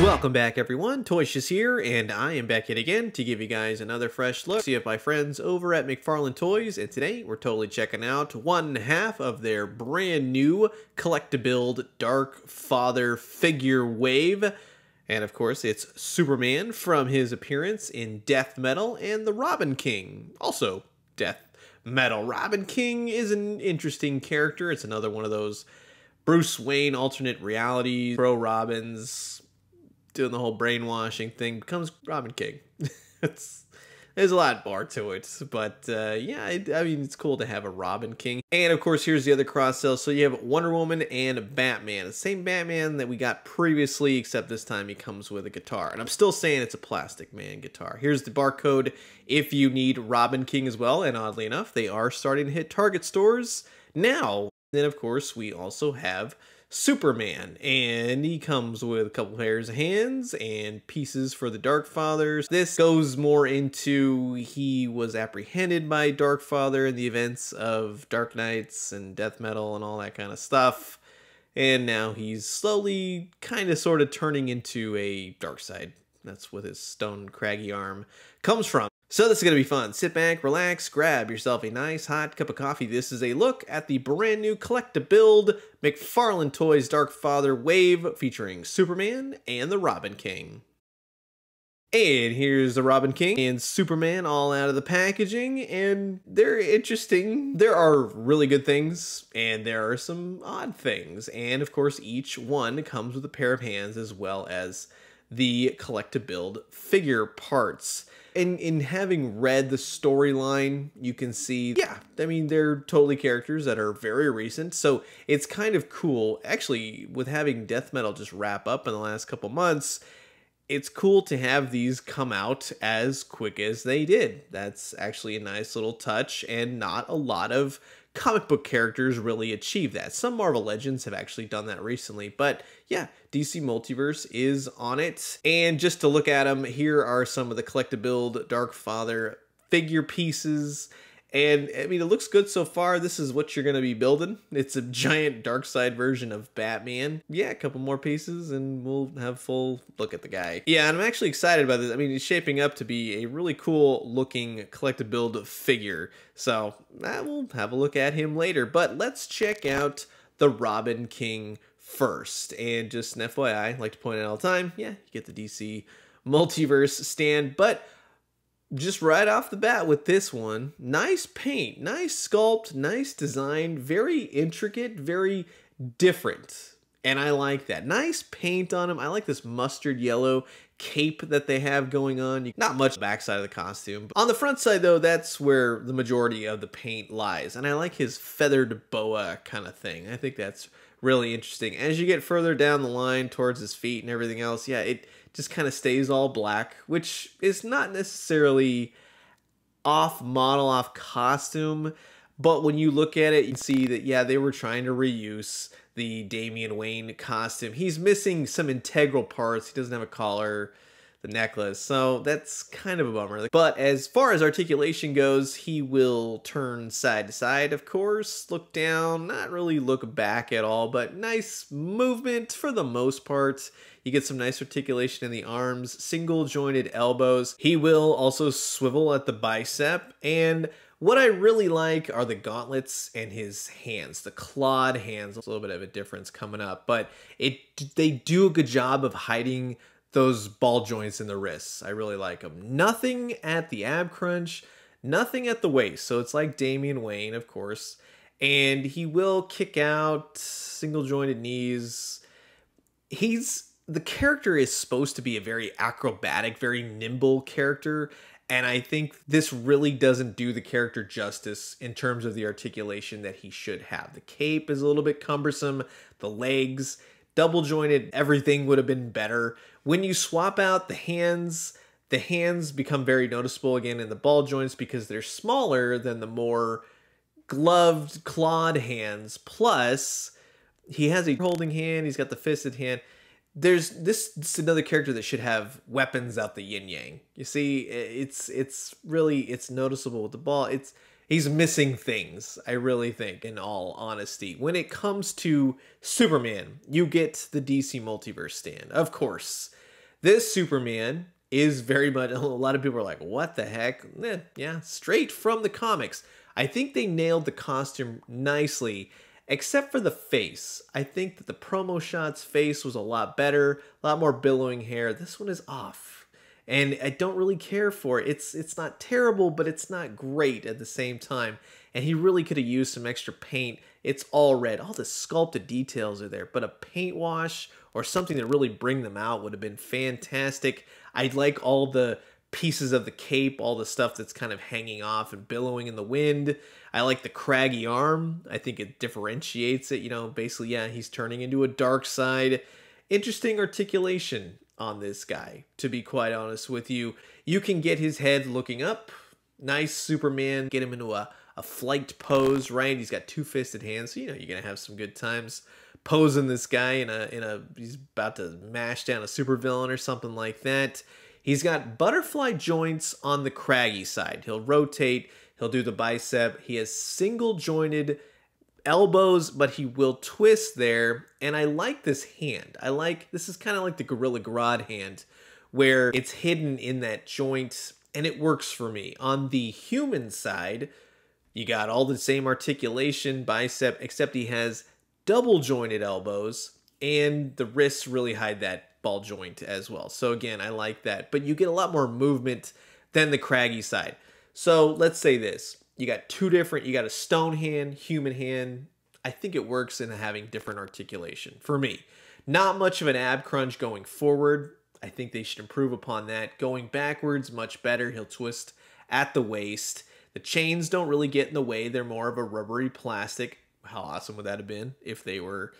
Welcome back everyone, Toyshus here, and I am back yet again to give you guys another fresh look. See if my friends over at McFarlane Toys, and today we're totally checking out one half of their brand new collect-to-build Dark Father figure wave. And of course, it's Superman from his appearance in Death Metal and the Robin King, also Death Metal. Robin King is an interesting character. It's another one of those Bruce Wayne alternate realities, Bro Robbins, doing the whole brainwashing thing becomes Robin King. it's there's a lot more to it, but uh, yeah, I, I mean it's cool to have a Robin King. And of course, here's the other cross sell. So you have Wonder Woman and Batman, the same Batman that we got previously, except this time he comes with a guitar. And I'm still saying it's a Plastic Man guitar. Here's the barcode if you need Robin King as well. And oddly enough, they are starting to hit Target stores now. Then of course we also have Superman, and he comes with a couple pairs of hands and pieces for the Dark Fathers. This goes more into he was apprehended by Dark Father in the events of Dark Knights and Death Metal and all that kind of stuff. And now he's slowly kind of sort of turning into a dark side. That's what his stone craggy arm comes from. So this is going to be fun. Sit back, relax, grab yourself a nice hot cup of coffee. This is a look at the brand new collect-to-build McFarlane Toys Dark Father Wave featuring Superman and the Robin King. And here's the Robin King and Superman all out of the packaging, and they're interesting. There are really good things, and there are some odd things. And of course, each one comes with a pair of hands as well as the collect-to-build figure parts in in having read the storyline, you can see, yeah, I mean, they're totally characters that are very recent, so it's kind of cool. Actually, with having death metal just wrap up in the last couple months, it's cool to have these come out as quick as they did. That's actually a nice little touch, and not a lot of comic book characters really achieve that. Some Marvel Legends have actually done that recently, but yeah, DC Multiverse is on it. And just to look at them, here are some of the collectible Dark Father figure pieces and I mean, it looks good so far. This is what you're going to be building. It's a giant dark side version of Batman. Yeah, a couple more pieces and we'll have full look at the guy. Yeah, and I'm actually excited about this. I mean, it's shaping up to be a really cool looking collect build figure. So I will have a look at him later. But let's check out the Robin King first. And just an FYI, I like to point out all the time, yeah, you get the DC multiverse stand, but just right off the bat with this one, nice paint, nice sculpt, nice design, very intricate, very different. And I like that. Nice paint on him. I like this mustard yellow cape that they have going on. Not much backside of the costume. On the front side though, that's where the majority of the paint lies. And I like his feathered boa kind of thing. I think that's really interesting. As you get further down the line towards his feet and everything else, yeah, it just kind of stays all black, which is not necessarily off model, off costume. But when you look at it, you see that, yeah, they were trying to reuse the Damian Wayne costume. He's missing some integral parts. He doesn't have a collar the necklace. So that's kind of a bummer. But as far as articulation goes, he will turn side to side, of course, look down, not really look back at all, but nice movement for the most part. You get some nice articulation in the arms, single jointed elbows. He will also swivel at the bicep and what I really like are the gauntlets and his hands, the clawed hands. a little bit of a difference coming up, but it they do a good job of hiding those ball joints in the wrists. I really like them. Nothing at the ab crunch, nothing at the waist. So it's like Damian Wayne, of course. And he will kick out single jointed knees. He's the character is supposed to be a very acrobatic, very nimble character. And I think this really doesn't do the character justice in terms of the articulation that he should have. The cape is a little bit cumbersome, the legs, double jointed, everything would have been better when you swap out the hands, the hands become very noticeable again in the ball joints because they're smaller than the more gloved, clawed hands. Plus, he has a holding hand, he's got the fisted hand. There's this, this is another character that should have weapons out the yin yang. You see, it's it's really it's noticeable with the ball. It's he's missing things, I really think, in all honesty. When it comes to Superman, you get the DC multiverse stand, of course. This Superman is very much a lot of people are like, what the heck? Eh, yeah, straight from the comics. I think they nailed the costume nicely, except for the face. I think that the promo shot's face was a lot better, a lot more billowing hair. This one is off. And I don't really care for it. It's it's not terrible, but it's not great at the same time. And he really could have used some extra paint it's all red. All the sculpted details are there, but a paint wash or something to really bring them out would have been fantastic. I like all the pieces of the cape, all the stuff that's kind of hanging off and billowing in the wind. I like the craggy arm. I think it differentiates it. You know, basically, yeah, he's turning into a dark side. Interesting articulation on this guy, to be quite honest with you. You can get his head looking up, nice Superman. Get him into a, a flight pose, right? He's got two fisted hands, so you know you're gonna have some good times posing this guy in a in a he's about to mash down a supervillain or something like that. He's got butterfly joints on the craggy side. He'll rotate, he'll do the bicep. He has single jointed elbows, but he will twist there. And I like this hand. I like this is kind of like the Gorilla Grodd hand where it's hidden in that joint and it works for me. On the human side, you got all the same articulation, bicep, except he has double jointed elbows, and the wrists really hide that ball joint as well. So again, I like that, but you get a lot more movement than the craggy side. So let's say this, you got two different, you got a stone hand, human hand. I think it works in having different articulation for me. Not much of an ab crunch going forward. I think they should improve upon that. Going backwards, much better. He'll twist at the waist. The chains don't really get in the way. They're more of a rubbery plastic. How awesome would that have been if they were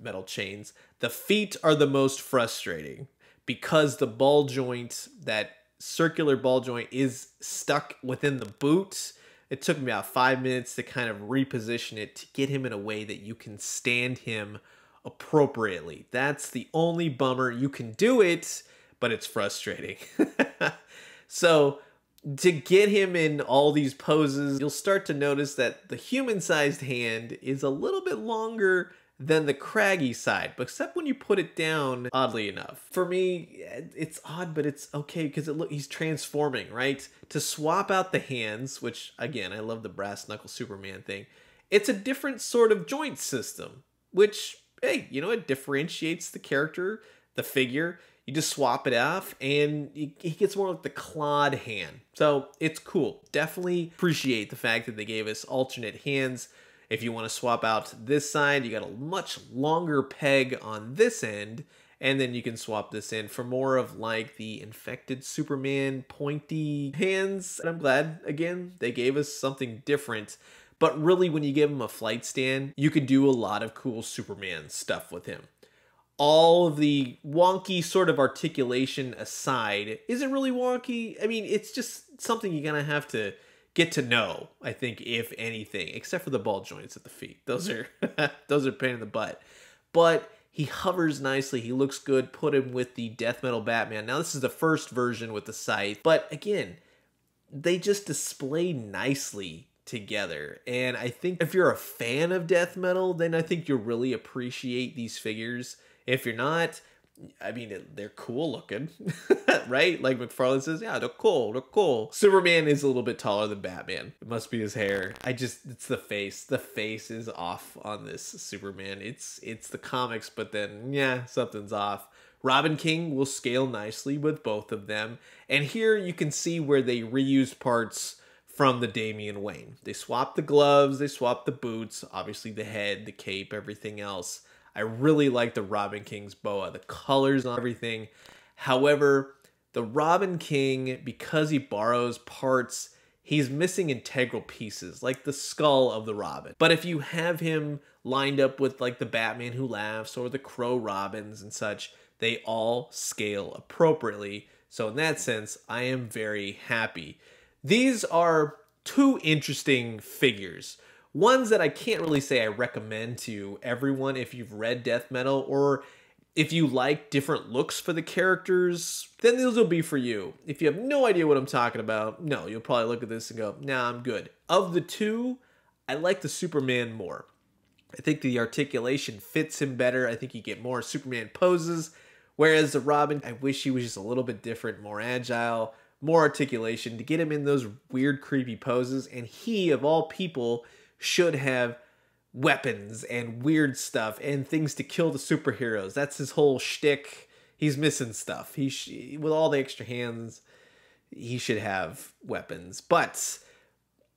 metal chains? The feet are the most frustrating because the ball joint, that circular ball joint, is stuck within the boot. It took me about five minutes to kind of reposition it to get him in a way that you can stand him appropriately. That's the only bummer. You can do it, but it's frustrating. so, to get him in all these poses, you'll start to notice that the human sized hand is a little bit longer than the craggy side, except when you put it down, oddly enough. For me, it's odd, but it's okay because it look he's transforming, right? To swap out the hands, which again, I love the brass knuckle Superman thing, it's a different sort of joint system, which hey, you know, it differentiates the character, the figure. You just swap it off, and he gets more like the clawed hand. So it's cool. Definitely appreciate the fact that they gave us alternate hands. If you want to swap out this side, you got a much longer peg on this end, and then you can swap this in for more of like the infected Superman pointy hands. And I'm glad, again, they gave us something different. But really, when you give him a flight stand, you can do a lot of cool Superman stuff with him. All of the wonky sort of articulation aside, is it really wonky? I mean, it's just something you're going to have to get to know, I think, if anything, except for the ball joints at the feet. Those are those are pain in the butt. But he hovers nicely. He looks good. Put him with the death metal Batman. Now this is the first version with the scythe, but again, they just display nicely together. And I think if you're a fan of death metal, then I think you'll really appreciate these figures. If you're not, I mean, they're cool looking, right? Like McFarlane says, yeah, they're cool, they're cool. Superman is a little bit taller than Batman. It must be his hair. I just, it's the face. The face is off on this Superman. It's, it's the comics, but then, yeah, something's off. Robin King will scale nicely with both of them. And here you can see where they reused parts from the Damian Wayne. They swapped the gloves, they swapped the boots, obviously the head, the cape, everything else. I really like the Robin King's boa, the colors on everything. However, the Robin King, because he borrows parts, he's missing integral pieces, like the skull of the Robin. But if you have him lined up with like the Batman Who Laughs or the Crow Robins and such, they all scale appropriately. So in that sense, I am very happy. These are two interesting figures. Ones that I can't really say I recommend to everyone if you've read death metal or if you like different looks for the characters, then these will be for you. If you have no idea what I'm talking about, no, you'll probably look at this and go, nah, I'm good. Of the two, I like the Superman more. I think the articulation fits him better. I think you get more Superman poses. Whereas the Robin, I wish he was just a little bit different, more agile, more articulation, to get him in those weird, creepy poses. And he, of all people, should have weapons and weird stuff and things to kill the superheroes. That's his whole shtick. He's missing stuff. He sh- with all the extra hands, he should have weapons. But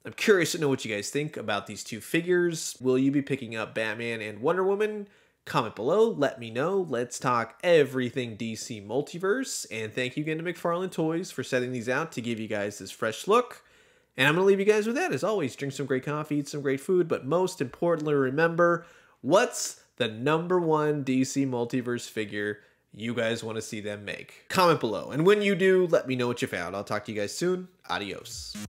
I'm curious to know what you guys think about these two figures. Will you be picking up Batman and Wonder Woman? Comment below, let me know. Let's talk everything DC Multiverse. And thank you again to McFarlane Toys for setting these out to give you guys this fresh look. And I'm going to leave you guys with that. As always, drink some great coffee, eat some great food, but most importantly, remember what's the number one DC Multiverse figure you guys want to see them make? Comment below. And when you do, let me know what you found. I'll talk to you guys soon. Adios.